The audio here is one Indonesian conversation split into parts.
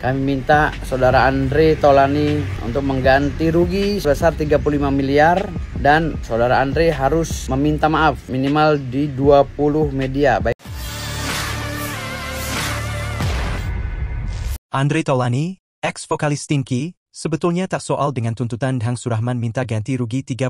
Kami minta saudara Andre Tolani untuk mengganti rugi sebesar 35 miliar dan saudara Andre harus meminta maaf minimal di 20 media. Baik. Andre Tolani, ex-vokalis Tinky, sebetulnya tak soal dengan tuntutan Dhang Surahman minta ganti rugi 35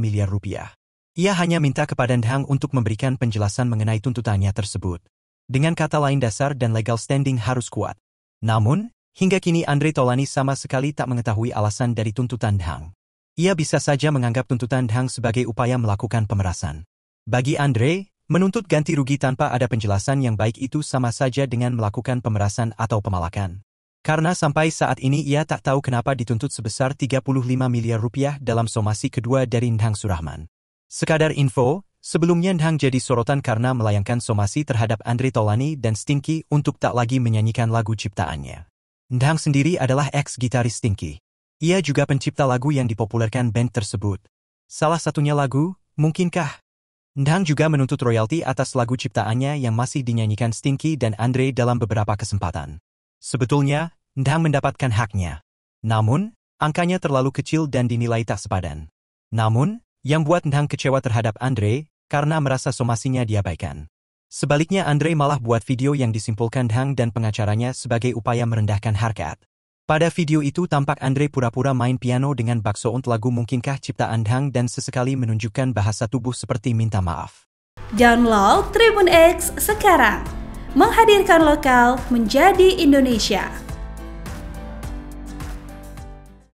miliar rupiah. Ia hanya minta kepada Dhang untuk memberikan penjelasan mengenai tuntutannya tersebut. Dengan kata lain dasar dan legal standing harus kuat. Namun, hingga kini Andre Tolani sama sekali tak mengetahui alasan dari tuntutan Dang. Ia bisa saja menganggap tuntutan Dang sebagai upaya melakukan pemerasan. Bagi Andre, menuntut ganti rugi tanpa ada penjelasan yang baik itu sama saja dengan melakukan pemerasan atau pemalakan. Karena sampai saat ini ia tak tahu kenapa dituntut sebesar 35 miliar rupiah dalam somasi kedua dari Ndhang Surahman. Sekadar info, Sebelumnya ndhang jadi sorotan karena melayangkan somasi terhadap Andre Tolani dan Stinky untuk tak lagi menyanyikan lagu ciptaannya. Ndhang sendiri adalah ex-gitaris Stinky. Ia juga pencipta lagu yang dipopulerkan band tersebut. Salah satunya lagu, Mungkinkah? Ndhang juga menuntut royalti atas lagu ciptaannya yang masih dinyanyikan Stinky dan Andre dalam beberapa kesempatan. Sebetulnya, ndhang mendapatkan haknya. Namun, angkanya terlalu kecil dan dinilai tak sepadan. Namun, yang buat ndhang kecewa terhadap Andre karena merasa somasinya diabaikan. Sebaliknya Andre malah buat video yang disimpulkan Hang dan pengacaranya sebagai upaya merendahkan harkat. Pada video itu tampak Andre pura-pura main piano dengan bakso untuk lagu Mungkinkah Ciptaan Hang dan sesekali menunjukkan bahasa tubuh seperti minta maaf. Download Tribun X sekarang. Menghadirkan lokal menjadi Indonesia.